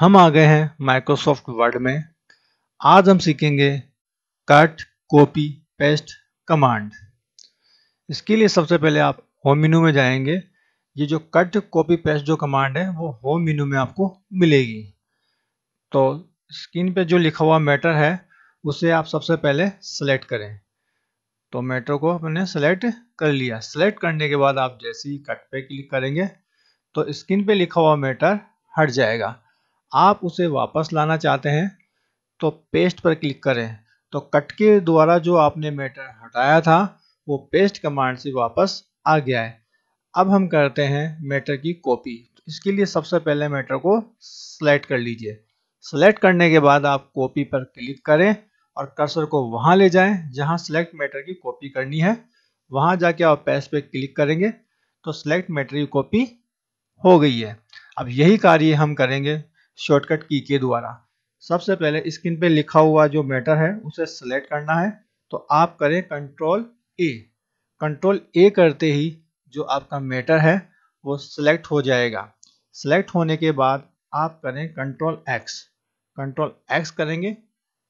हम आ गए हैं माइक्रोसॉफ्ट वर्ड में आज हम सीखेंगे कट कॉपी पेस्ट कमांड इसके लिए सबसे पहले आप होम मेनू में जाएंगे ये जो कट कॉपी पेस्ट जो कमांड है वो होम मेनू में आपको मिलेगी तो स्क्रीन पे जो लिखा हुआ मैटर है उसे आप सबसे पहले सेलेक्ट करें तो मैटर को अपने सेलेक्ट कर लिया सेलेक्ट करने के बाद आप जैसे ही कट पे क्लिक करेंगे तो स्क्रीन पे लिखा हुआ मैटर हट जाएगा आप उसे वापस लाना चाहते हैं तो पेस्ट पर क्लिक करें तो कट के द्वारा जो आपने मैटर हटाया था वो पेस्ट कमांड से वापस आ गया है अब हम करते हैं मैटर की कॉपी तो इसके लिए सबसे पहले मैटर को सेलेक्ट कर लीजिए सेलेक्ट करने के बाद आप कॉपी पर क्लिक करें और कर्सर को वहां ले जाएं जहां सेलेक्ट मैटर की कॉपी करनी है वहां जाके आप पेस्ट पे क्लिक करेंगे तो सेलेक्ट मैटर की कॉपी हो गई है अब यही कार्य हम करेंगे शॉर्टकट की के द्वारा सबसे पहले स्क्रीन पे लिखा हुआ जो मैटर है उसे सेलेक्ट करना है तो आप करें कंट्रोल ए कंट्रोल ए करते ही जो आपका मैटर है वो सिलेक्ट हो जाएगा सिलेक्ट होने के बाद आप करें कंट्रोल एक्स कंट्रोल एक्स करेंगे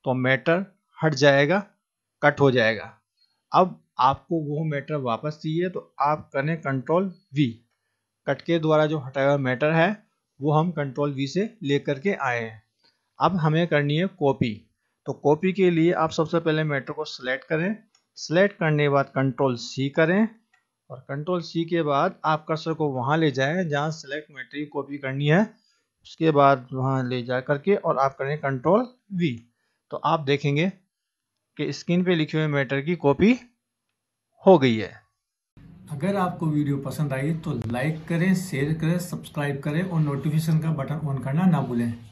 तो मैटर हट जाएगा कट हो जाएगा अब आपको वो मैटर वापस चाहिए तो आप करें कंट्रोल वी कट के द्वारा जो हटाया हुआ मैटर है वो हम कंट्रोल वी से ले करके आए हैं अब हमें करनी है कॉपी तो कॉपी के लिए आप सबसे पहले मैटर को सिलेक्ट करें सिलेक्ट करने के बाद कंट्रोल सी करें और कंट्रोल सी के बाद आप कर्सर को वहाँ ले जाएं जहाँ सेलेक्ट मेटेरियल कॉपी करनी है उसके बाद वहाँ ले जा करके और आप करें कंट्रोल वी तो आप देखेंगे कि स्क्रीन पे लिखे हुए मैटर की कॉपी हो गई है अगर आपको वीडियो पसंद आई तो लाइक करें शेयर करें सब्सक्राइब करें और नोटिफिकेशन का बटन ऑन करना ना भूलें